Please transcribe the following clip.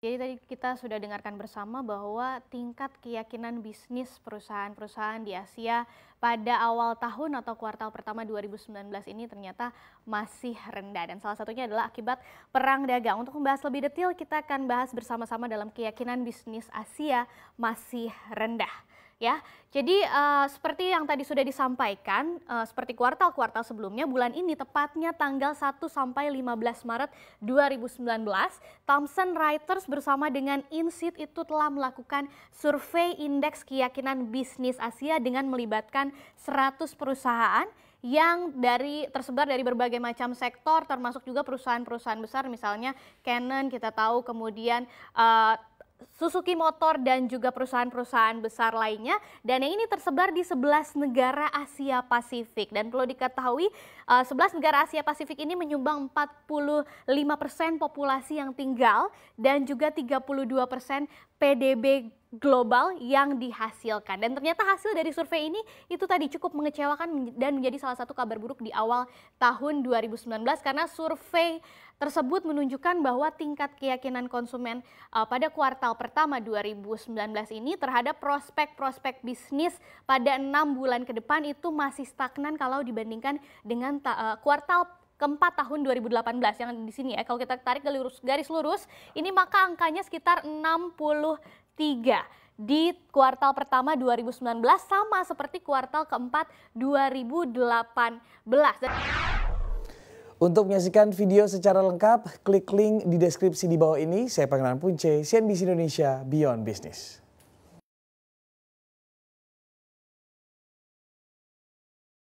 Jadi tadi kita sudah dengarkan bersama bahwa tingkat keyakinan bisnis perusahaan-perusahaan di Asia pada awal tahun atau kuartal pertama 2019 ini ternyata masih rendah dan salah satunya adalah akibat perang dagang. Untuk membahas lebih detail kita akan bahas bersama-sama dalam keyakinan bisnis Asia masih rendah ya. Jadi uh, seperti yang tadi sudah disampaikan, uh, seperti kuartal-kuartal sebelumnya, bulan ini tepatnya tanggal 1 sampai 15 Maret 2019, Thomson Reuters bersama dengan INSIT itu telah melakukan survei indeks keyakinan bisnis Asia dengan melibatkan 100 perusahaan yang dari tersebar dari berbagai macam sektor termasuk juga perusahaan-perusahaan besar misalnya Canon kita tahu kemudian uh, Suzuki Motor dan juga perusahaan-perusahaan besar lainnya dan yang ini tersebar di 11 negara Asia Pasifik dan perlu diketahui 11 eh, negara Asia Pasifik ini menyumbang 45% populasi yang tinggal dan juga 32% PDB global yang dihasilkan. Dan ternyata hasil dari survei ini itu tadi cukup mengecewakan dan menjadi salah satu kabar buruk di awal tahun 2019 karena survei tersebut menunjukkan bahwa tingkat keyakinan konsumen uh, pada kuartal pertama 2019 ini terhadap prospek-prospek bisnis pada enam bulan ke depan itu masih stagnan kalau dibandingkan dengan uh, kuartal keempat tahun 2018 yang di sini ya kalau kita tarik garis, lurus ini maka angkanya sekitar 60 di kuartal pertama 2019 sama seperti kuartal keempat 2018. Untuk menyaksikan video secara lengkap, klik link di deskripsi di bawah ini. Saya Pangeran Punce, CNBC Indonesia Beyond Business.